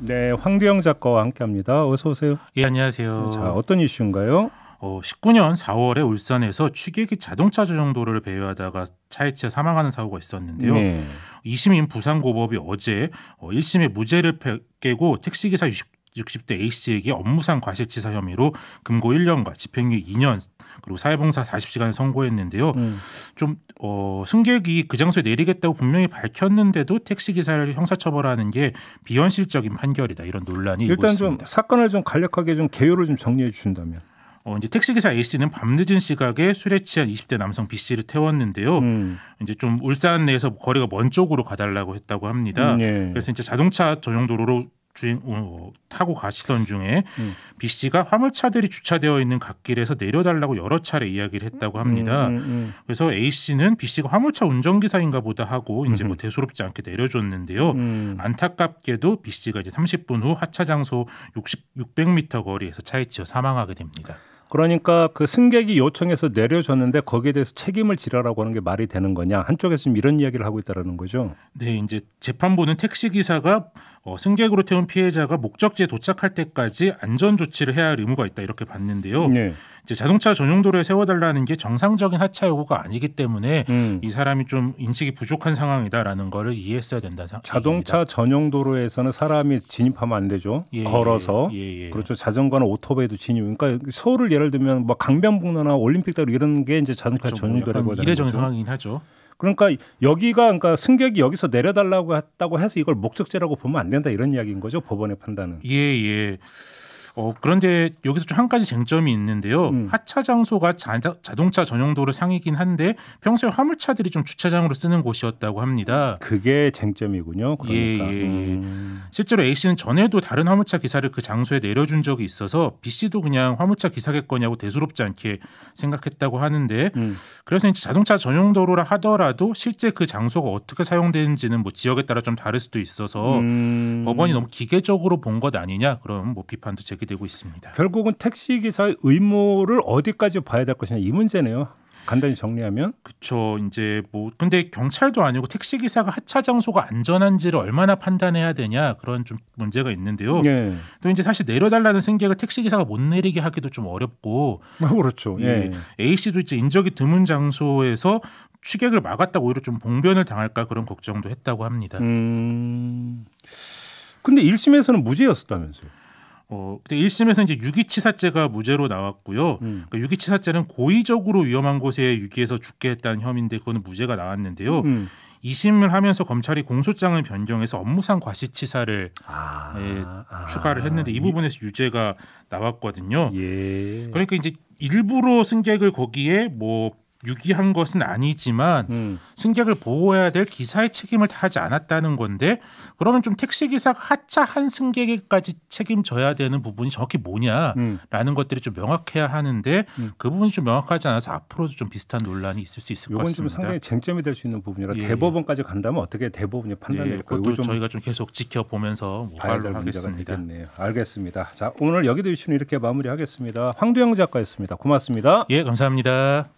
네, 황두영 작가와 함께합니다. 어서 오세요. 예, 안녕하세요. 자, 어떤 이슈인가요? 어, 19년 4월에 울산에서 취객이 자동차 조정도로를 배회하다가 차에 치여 사망하는 사고가 있었는데요. 네. 2심인 부산고법이 어제 1심의 어, 무죄를 깨고 택시기사 60대 A씨에게 업무상 과실치사 혐의로 금고 1년과 집행유예 2년 그리고 사회봉사 40시간을 선고했는데요. 음. 좀 어, 승객이 그 장소에 내리겠다고 분명히 밝혔는데도 택시 기사를 형사처벌하는 게 비현실적인 판결이다 이런 논란이 일단 좀 사건을 좀 간략하게 좀 개요를 좀 정리해 주신다면. 어, 이제 택시기사 A 씨는 밤늦은 시각에 술에 취한 20대 남성 B 씨를 태웠는데요. 음. 이제 좀 울산 내에서 거리가 먼 쪽으로 가달라고 했다고 합니다. 네. 그래서 이제 자동차 전용 도로로 주인 어, 타고 가시던 중에 음. B 씨가 화물차들이 주차되어 있는 갓길에서 내려달라고 여러 차례 이야기를 했다고 합니다. 음, 음, 음. 그래서 A 씨는 B 씨가 화물차 운전기사인가 보다 하고 이제 뭐 음. 대수롭지 않게 내려줬는데요. 안타깝게도 B 씨가 이제 30분 후 하차 장소 60 600m 거리에서 차에 치여 사망하게 됩니다. 그러니까 그 승객이 요청해서 내려줬는데 거기에 대해서 책임을 지라라고 하는 게 말이 되는 거냐 한쪽에서 지 이런 이야기를 하고 있다라는 거죠. 네, 이제 재판부는 택시 기사가 어, 승객으로 태운 피해자가 목적지에 도착할 때까지 안전 조치를 해야 할 의무가 있다 이렇게 봤는데요. 네. 이제 자동차 전용 도로에 세워달라는 게 정상적인 하차 요구가 아니기 때문에 음. 이 사람이 좀 인식이 부족한 상황이다라는 거를 이해했어야 된다. 자동차 전용 도로에서는 사람이 진입하면 안 되죠. 예, 걸어서 예, 예, 예. 그렇죠. 자전거는 오토바이도 진입. 그러니까 서울을 예를 들면 뭐 강변북로나 올림픽대로 이런 게 이제 자동차 그렇죠. 뭐 전용 도로라고 하는 이례적인 그렇죠? 상황이긴 하죠. 그러니까 여기가 그러니까 승객이 여기서 내려달라고 했다고 해서 이걸 목적지라고 보면 안 된다 이런 이야기인 거죠 법원의 판단은. 예 예. 어, 그런데 여기서 좀 한 가지 쟁점이 있는데요. 음. 하차 장소가 자, 동차 전용 도로 상이긴 한데 평소에 화물차들이 좀 주차장으로 쓰는 곳이었다고 합니다. 그게 쟁점이군요. 그러니까. 예, 예, 예. 음. 실제로 A 씨는 전에도 다른 화물차 기사를 그 장소에 내려준 적이 있어서 B 씨도 그냥 화물차 기사겠거냐고 대수롭지 않게 생각했다고 하는데 음. 그래서 이제 자동차 전용 도로라 하더라도 실제 그 장소가 어떻게 사용되는지는 뭐 지역에 따라 좀 다를 수도 있어서 음. 법원이 너무 기계적으로 본 것 아니냐 그런 뭐 비판도 제기. 되고 있습니다. 결국은 택시 기사의 의무를 어디까지 봐야 될 것이냐 이 문제네요. 간단히 정리하면 그쵸 이제 뭐 근데 경찰도 아니고 택시 기사가 하차 장소가 안전한지를 얼마나 판단해야 되냐 그런 좀 문제가 있는데요. 예. 또 이제 사실 내려달라는 승객을 택시 기사가 못 내리게 하기도 좀 어렵고 아, 그렇죠. 예. 예. A 씨도 이제 인적이 드문 장소에서 취객을 막았다고 오히려 좀 봉변을 당할까 그런 걱정도 했다고 합니다. 음... 근데 1심에서는 무죄였었다면서요. 어, 그때 1심에서 이제 유기치사죄가 무죄로 나왔고요. 음. 그러니까 유기치사죄는 고의적으로 위험한 곳에 유기해서 죽게 했다는 혐의인데 그거는 무죄가 나왔는데요. 음. 2심을 하면서 검찰이 공소장을 변경해서 업무상 과실치사를 아, 예, 아, 추가를 했는데 이 부분에서 유죄가 나왔거든요. 예. 그러니까 이제 일부러 승객을 거기에 뭐 유기한 것은 아니지만 음. 승객을 보호해야 될 기사의 책임을 다하지 않았다는 건데 그러면 좀 택시 기사 가 하차 한 승객에까지 게 책임져야 되는 부분이 정확히 뭐냐라는 음. 것들이 좀 명확해야 하는데 음. 그 부분이 좀 명확하지 않아서 앞으로도 좀 비슷한 논란이 있을 수 있을 것 같습니다. 이건 좀 상당히 쟁점이 될 수 있는 부분이라 예, 예. 대법원까지 간다면 어떻게 대법원이 판단될 예. 것고좀 저희가 좀 계속 지켜보면서 발을 뭐 하겠습니다. 되겠네요. 알겠습니다. 자 오늘 여기도 이슈는 이렇게 마무리하겠습니다. 황두영 작가였습니다. 고맙습니다. 예 감사합니다.